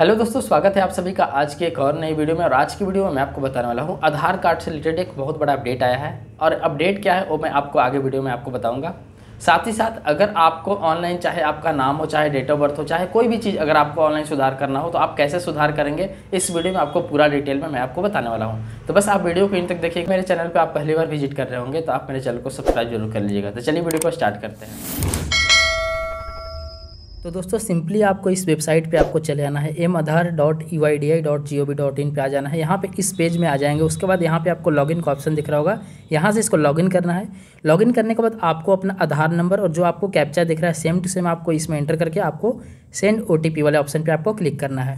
hello दोस्तों स्वागत है आप सभी का आज की एक और नई वीडियो में और आज की वीडियो में मैं आपको बताने वाला हूँ आधार कार्ड से रिलेटेड एक बहुत बड़ा अपडेट आया है और अपडेट क्या है वो मैं आपको आगे वीडियो में आपको बताऊँगा साथ ही साथ अगर आपको ऑनलाइन चाहे आपका नाम हो चाहे डेट ऑफ बर्थ हो चाहे कोई भी चीज़ अगर आपको ऑनलाइन सुधार करना हो तो आप कैसे सुधार करेंगे इस वीडियो में आपको पूरा डिटेल में मैं आपको बताने वाला हूँ तो बस आप वीडियो को इन तक देखिए मेरे चैनल पर आप पहली बार विजिट कर रहे होंगे तो आप मेरे चैनल को सब्सक्राइब जरूर कर लीजिएगा तो चलिए वीडियो को स्टार्ट करते हैं तो दोस्तों सिंपली आपको इस वेबसाइट पे आपको चले आना है M Aadhaar dot E Y D I dot G O V dot in पर आ जाना है यहाँ पे इस पेज में आ जाएंगे उसके बाद यहाँ पे आपको लॉगिन का ऑप्शन दिख रहा होगा यहाँ से इसको लॉगिन करना है लॉगिन करने के बाद आपको अपना आधार नंबर और जो आपको कैप्चा दिख रहा है सेम टू सेम आपको इसमें एंटर करके आपको सेंड ओ टी पी वाले ऑप्शन पर आपको क्लिक करना है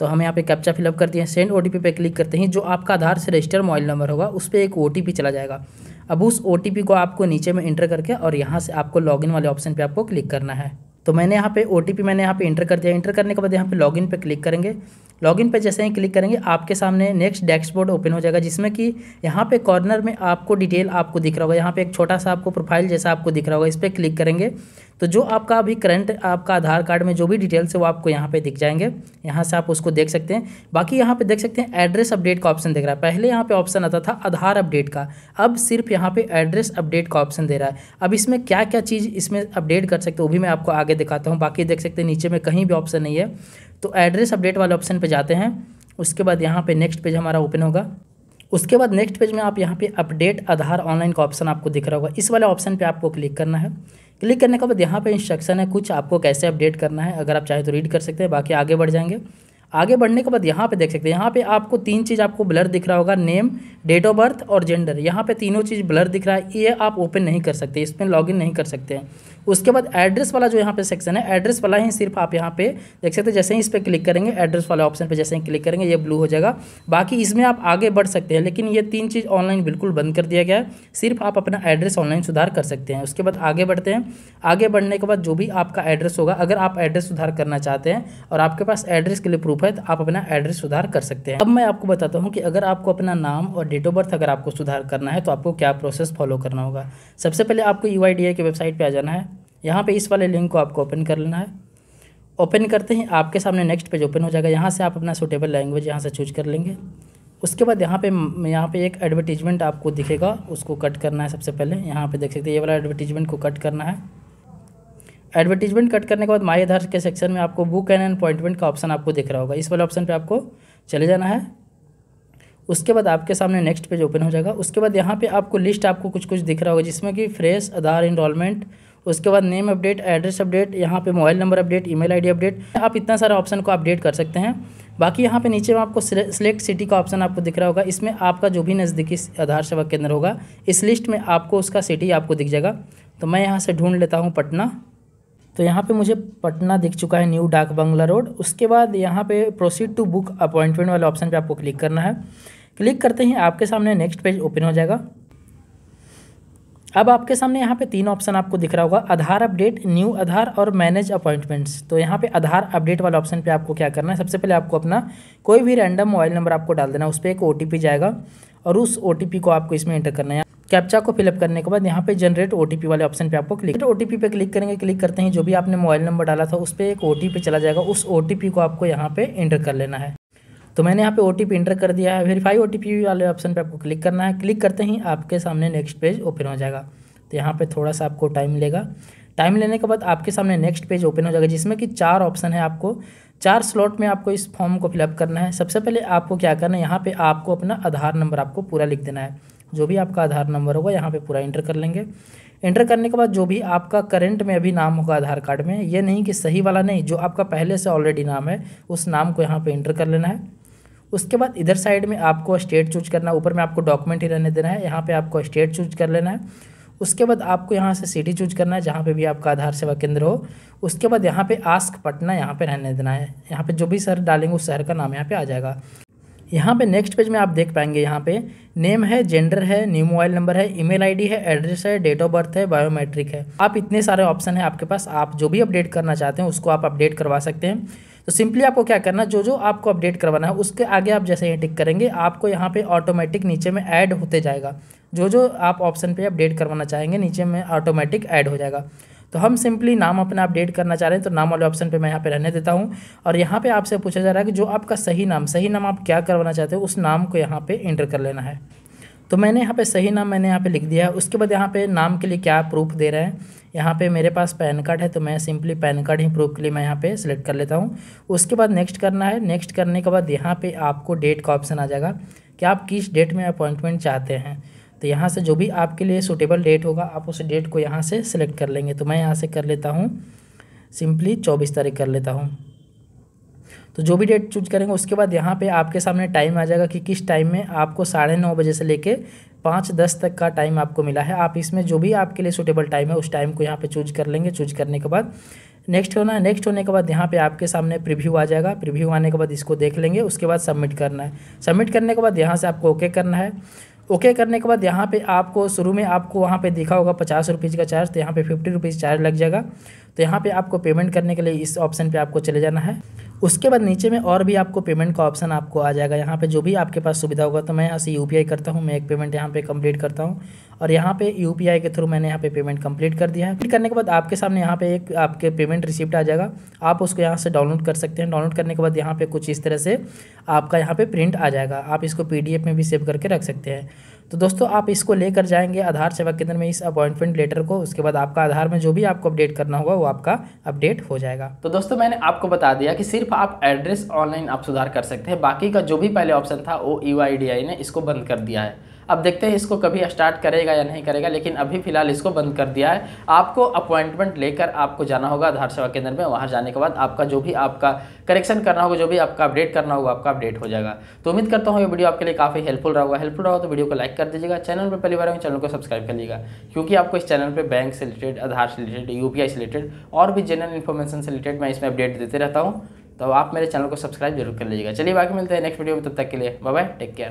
तो हम यहाँ पे कैप्चा फिलअप करते हैं सेंड ओ टी पी पे क्लिक करते हैं जो आपका आधार से रजिस्टर मोबाइल नंबर होगा उस पर एक ओ टी पी चला जाएगा अब उस ओ टी पी को आपको नीचे में एंटर करके और यहाँ से आपको लॉगिन वाले ऑप्शन पर आपको क्लिक करना है तो मैंने यहाँ पे ओ मैंने यहाँ पे इंटर कर दिया इंटर करने के बाद यहाँ पे लॉगिन पे क्लिक करेंगे लॉगिन पर जैसे ही क्लिक करेंगे आपके सामने नेक्स्ट डैशबोर्ड ओपन हो जाएगा जिसमें कि यहाँ पे कॉर्नर में आपको डिटेल आपको दिख रहा होगा यहाँ पे एक छोटा सा आपको प्रोफाइल जैसा आपको दिख रहा होगा इस पर क्लिक करेंगे तो जो आपका अभी करंट आपका आधार कार्ड में जो भी डिटेल्स है वो आपको यहाँ पे दिख जाएंगे यहाँ से आप उसको देख सकते हैं बाकी यहाँ पे देख सकते हैं एड्रेस अपडेट का ऑप्शन दिख रहा है पहले यहाँ पे ऑप्शन आता था आधार अपडेट का अब सिर्फ यहाँ पे एड्रेस अपडेट का ऑप्शन दे रहा है अब इसमें क्या क्या चीज़ इसमें अपडेट कर सकते हो वो भी मैं आपको आगे दिखाता हूँ बाकी देख सकते हैं नीचे में कहीं भी ऑप्शन नहीं है तो एड्रेस अपडेट वाले ऑप्शन पे जाते हैं उसके बाद यहाँ पे नेक्स्ट पेज हमारा ओपन होगा उसके बाद नेक्स्ट पेज में आप यहाँ पे अपडेट आधार ऑनलाइन का ऑप्शन आपको दिख रहा होगा इस वाले ऑप्शन पे आपको क्लिक करना है क्लिक करने के बाद यहाँ पे इंस्ट्रक्शन है कुछ आपको कैसे अपडेट करना है अगर आप चाहें तो रीड कर सकते हैं बाकी आगे बढ़ जाएंगे आगे बढ़ने के बाद यहाँ पे देख सकते हैं यहाँ पे आपको तीन चीज़ आपको ब्लर दिख रहा होगा नेम डेट ऑफ बर्थ और जेंडर यहाँ पे तीनों चीज़ ब्लर दिख रहा है ये आप ओपन नहीं कर सकते इसमें लॉगिन नहीं कर सकते हैं उसके बाद एड्रेस वाला जो यहाँ पे सेक्शन है एड्रेस वाला ही सिर्फ आप यहाँ पे देख सकते हैं जैसे ही इस पर क्लिक करेंगे एड्रेस वाले ऑप्शन पर जैसे ही क्लिक करेंगे ये ब्लू हो जाएगा बाकी इसमें आप आगे बढ़ सकते हैं लेकिन ये तीन चीज़ ऑनलाइन बिल्कुल बंद कर दिया गया है सिर्फ आप अपना एड्रेस ऑनलाइन सुधार कर सकते हैं उसके बाद आगे बढ़ते हैं आगे बढ़ने के बाद जो भी आपका एड्रेस होगा अगर आप एड्रेस सुधार करना चाहते हैं और आपके पास एड्रेस के लिए प्रूफ प्रूफ है तो आप अपना एड्रेस सुधार कर सकते हैं अब मैं आपको बताता हूँ कि अगर आपको अपना नाम और डेट ऑफ बर्थ अगर आपको सुधार करना है तो आपको क्या प्रोसेस फॉलो करना होगा सबसे पहले आपको यू e की वेबसाइट पर आ जाना है यहाँ पर इस वाले लिंक को आपको ओपन कर लेना है ओपन करते ही आपके सामने नेक्स्ट पेज ओपन हो जाएगा यहाँ से आप अपना सूटेबल लैंग्वेज यहाँ से चूज कर लेंगे उसके बाद यहाँ पे यहाँ पे एक एडवर्टीजमेंट आपको दिखेगा उसको कट करना है सबसे पहले यहाँ पे देख सकते हैं ये वाला एडवर्टीजमेंट को कट करना है एडवर्टीजमेंट कट करने के बाद माई आधार के सेक्शन में आपको बुक एंड अपॉइंटमेंट का ऑप्शन आपको दिख रहा होगा इस वाले ऑप्शन पर आपको चले जाना है उसके बाद आपके सामने नेक्स्ट पेज ओपन हो जाएगा उसके बाद यहाँ पे आपको लिस्ट आपको कुछ कुछ दिख रहा होगा जिसमें कि फ्रेश आधार इनरोलमेंट उसके बाद नेम अपडेट एड्रेस अपडेट यहाँ पे mobile number update email ID update आप इतना सारा ऑप्शन को अपडेट कर सकते हैं बाकी यहाँ पे नीचे में आपको सिलेक्ट सिटी का ऑप्शन आपको दिख रहा होगा इसमें आपका जो भी नज़दीकी आधार सेवा केंद्र होगा इस लिस्ट में आपको उसका सिटी आपको दिख जाएगा तो मैं यहाँ से ढूंढ लेता हूँ पटना तो यहाँ पे मुझे पटना दिख चुका है न्यू डाक बंगला रोड उसके बाद यहाँ पे प्रोसीड टू बुक अपॉइंटमेंट वाले ऑप्शन पे आपको क्लिक करना है क्लिक करते ही आपके सामने नेक्स्ट पेज ओपन हो जाएगा अब आपके सामने यहाँ पे तीन ऑप्शन आपको दिख रहा होगा आधार अपडेट न्यू आधार और मैनेज अपॉइंटमेंट्स तो यहाँ पे आधार अपडेट वाला ऑप्शन पे आपको क्या करना है सबसे पहले आपको अपना कोई भी रैंडम मोबाइल नंबर आपको डाल देना है उस पर एक ओ जाएगा और उस ओ को आपको इसमें एंटर करना है कैप्चा को फिलअप करने के बाद यहाँ पे जनरेट ओ वाले ऑप्शन पे आपको क्लिक ओ टी पे क्लिक करेंगे क्लिक करते हैं जो भी आपने मोबाइल नंबर डाला था उस पर एक ओ चला जाएगा उस ओ को आपको यहाँ पे इंटर कर लेना है तो मैंने यहाँ पे ओ इंटर कर दिया है वेरीफाई ओ वाले ऑप्शन पर आपको क्लिक करना है क्लिक करते ही आपके सामने नेक्स्ट पेज ओपन हो जाएगा तो यहाँ पे थोड़ा सा आपको टाइम लेगा टाइम लेने के बाद आपके सामने नेक्स्ट पेज ओपन हो जाएगा जिसमें कि चार ऑप्शन है आपको चार स्लॉट में आपको इस फॉर्म को फिलअप करना है सबसे पहले आपको क्या करना है यहाँ पे आपको अपना आधार नंबर आपको पूरा लिख देना है जो भी आपका आधार नंबर होगा यहाँ पे पूरा इंटर कर लेंगे इंटर करने के बाद जो भी आपका करंट में अभी नाम होगा आधार कार्ड में ये नहीं कि सही वाला नहीं जो आपका पहले से ऑलरेडी नाम है उस नाम को यहाँ पर इंटर कर लेना है उसके बाद इधर साइड में आपको स्टेट चूज करना है ऊपर में आपको डॉक्यूमेंट ही रहने देना है यहाँ पर आपको स्टेट चूज कर लेना है उसके बाद आपको यहाँ से सिटी चूज करना है जहाँ पे भी आपका आधार सेवा केंद्र हो उसके बाद यहाँ पे आस्क पटना यहाँ पे रहने देना है यहाँ पे जो भी सर डालेंगे उस शहर का नाम यहाँ पे आ जाएगा यहाँ पे नेक्स्ट पेज में आप देख पाएंगे यहाँ पे नेम है जेंडर है न्यू मोबाइल नंबर है ईमेल आईडी है एड्रेस है डेट ऑफ बर्थ है बायोमेट्रिक है आप इतने सारे ऑप्शन है आपके पास आप जो भी अपडेट करना चाहते हैं उसको आप अपडेट करवा सकते हैं तो सिंपली आपको क्या करना जो जो आपको अपडेट करवाना है उसके आगे आप जैसे ये टिक करेंगे आपको यहाँ पे ऑटोमेटिक नीचे में ऐड होते जाएगा जो जो आप ऑप्शन पे अपडेट करवाना चाहेंगे नीचे में ऑटोमेटिक ऐड हो जाएगा तो हम सिंपली नाम अपना अपडेट करना चाह रहे हैं तो नाम वाले ऑप्शन पर मैं यहाँ पर रहने देता हूँ और यहाँ पर आपसे पूछा जा रहा है कि जो आपका सही नाम सही नाम आप क्या करवाना चाहते हो उस नाम को यहाँ पर इंटर कर लेना है तो मैंने यहाँ पे सही नाम मैंने यहाँ पे लिख दिया है उसके बाद यहाँ पे नाम के लिए क्या प्रूफ दे रहे हैं यहाँ पे मेरे पास पैन कार्ड है तो मैं सिंपली पैन कार्ड ही प्रूफ के लिए मैं यहाँ पे सिलेक्ट कर लेता हूँ उसके बाद नेक्स्ट करना है नेक्स्ट करने के बाद यहाँ पे आपको डेट का ऑप्शन आ जाएगा कि आप किस डेट में अपॉइंटमेंट चाहते हैं तो यहाँ से जो भी आपके लिए सूटेबल डेट होगा आप उस डेट को यहाँ से सिलेक्ट कर लेंगे तो मैं यहाँ से कर लेता हूँ सिंपली चौबीस तारीख कर लेता हूँ तो जो भी डेट चूज करेंगे उसके बाद यहाँ पे आपके सामने टाइम आ जाएगा कि किस टाइम में आपको साढ़े नौ बजे से लेके पाँच दस तक का टाइम आपको मिला है आप इसमें जो भी आपके लिए सूटेबल टाइम है उस टाइम को यहाँ पे चूज कर लेंगे चूज करने के बाद नेक्स्ट होना है नेक्स्ट होने के बाद यहाँ पे आपके सामने प्रिव्यू आ जाएगा प्रिव्यू आने के बाद इसको देख लेंगे उसके बाद सबमिट करना है सबमिट करने के बाद यहाँ से आपको ओके करना है ओके करने के बाद यहाँ पे आपको शुरू में आपको वहाँ पे देखा होगा पचास रुपीज़ का चार्ज तो यहाँ पे फिफ्टी रुपीज़ चार्ज लग जाएगा तो यहाँ पे आपको पेमेंट करने के लिए इस ऑप्शन पे आपको चले जाना है उसके बाद नीचे में और भी आपको पेमेंट का ऑप्शन आपको आ जाएगा यहाँ पे जो भी आपके पास सुविधा होगा तो मैं यहाँ से यू करता हूँ मैं एक पेमेंट यहाँ पे कंप्लीट करता हूँ और यहाँ पे यू के थ्रू मैंने यहाँ पे पेमेंट कंप्लीट कर दिया है करने के बाद आपके सामने यहाँ पे एक आपके पेमेंट रिसिप्ट आ जाएगा आप उसको यहाँ से डाउनलोड कर सकते हैं डाउनलोड करने के बाद यहाँ पे कुछ इस तरह से आपका यहाँ पर प्रिंट आ जाएगा आप इसको पी में भी सेव करके रख सकते हैं तो दोस्तों आप इसको लेकर जाएंगे आधार सेवा केंद्र में इस अपॉइंटमेंट लेटर को उसके बाद आपका आधार में जो भी आपको अपडेट करना होगा वो आपका अपडेट हो जाएगा तो दोस्तों मैंने आपको बता दिया कि सिर्फ आप एड्रेस ऑनलाइन आप सुधार कर सकते हैं बाकी का जो भी पहले ऑप्शन था वो यू e ने इसको बंद कर दिया है अब देखते हैं इसको कभी स्टार्ट करेगा या नहीं करेगा लेकिन अभी फिलहाल इसको बंद कर दिया है आपको अपॉइंटमेंट लेकर आपको जाना होगा आधार सेवा केंद्र में वहाँ जाने के बाद आपका जो भी आपका करेक्शन करना होगा जो भी आपका अपडेट करना होगा आपका अपडेट हो जाएगा तो उम्मीद करता हूँ ये वीडियो आपके लिए काफ़ी हेल्पफुल रहा होगा हेल्पफुल रहा तो वीडियो को लाइक कर दीजिएगा चैनल पर पहली बार चैनल को सब्सक्राइब कर लीजिएगा क्योंकि आपको इस चैनल पर बैंक से रिलेटेड आधार से रिलेटेड यू से रिलेटेड और भी जनरल इन्फॉर्मेशन से रिलेटेड मैं इसमें अपडेट देते रहता हूँ तो आप मेरे चैनल को सब्सक्राइब जरूर कर लीजिएगा चलिए बाकी मिलते हैं नेक्स्ट वीडियो में तब तक के लिए बाय टेक केयर